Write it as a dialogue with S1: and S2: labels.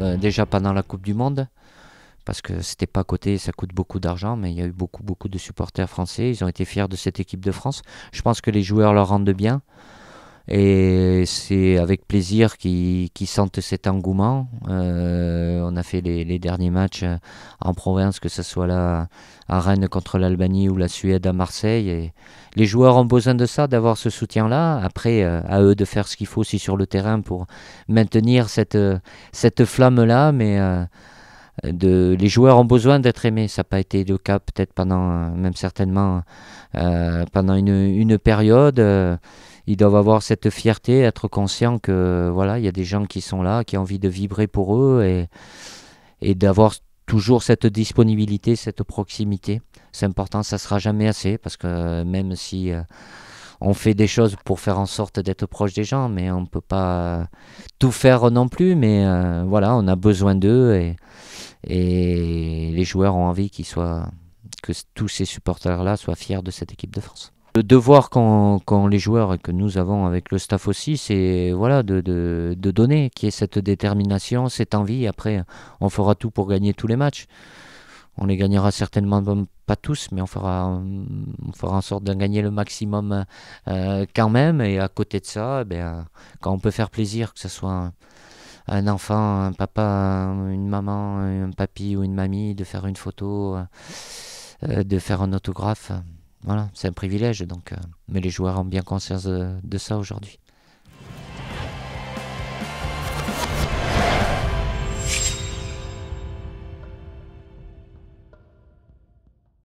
S1: Euh, déjà pendant la Coupe du Monde, parce que c'était pas à côté, ça coûte beaucoup d'argent, mais il y a eu beaucoup, beaucoup de supporters français. Ils ont été fiers de cette équipe de France. Je pense que les joueurs leur rendent bien. Et c'est avec plaisir qu'ils sentent cet engouement. Euh, on a fait les, derniers matchs euh, en province, que ce soit là à Rennes contre l'Albanie ou la Suède à Marseille. Et les joueurs ont besoin de ça, d'avoir ce soutien-là. Après, euh, à eux de faire ce qu'il faut aussi sur le terrain pour maintenir cette, cette flamme-là. Mais de, les joueurs ont besoin d'être aimés. Ça n'a pas été le cas peut-être pendant, même certainement, pendant une, une période ils doivent avoir cette fierté, être conscients que voilà, il y a des gens qui sont là, qui ont envie de vibrer pour eux et, d'avoir toujours cette disponibilité, cette proximité. C'est important, ça ne sera jamais assez parce que même si euh, on fait des choses pour faire en sorte d'être proche des gens, mais on ne peut pas tout faire non plus. Mais euh, voilà, on a besoin d'eux et, et les joueurs ont envie qu'ils soient que tous ces supporters-là soient fiers de cette équipe de France. Le devoir quand, les joueurs et que nous avons avec le staff aussi, c'est voilà, de, donner, qu'il y ait cette détermination, cette envie. Après, on fera tout pour gagner tous les matchs. On les gagnera certainement pas tous, mais on fera, on fera en sorte d'en gagner le maximum euh, quand même. Et à côté de ça, eh quand on peut faire plaisir, que ce soit un, enfant, un papa, une maman, un papy ou une mamie, de faire une photo, euh, de faire un autographe. Voilà, c'est un privilège. Donc, euh, mais les joueurs ont bien conscience de, de ça aujourd'hui.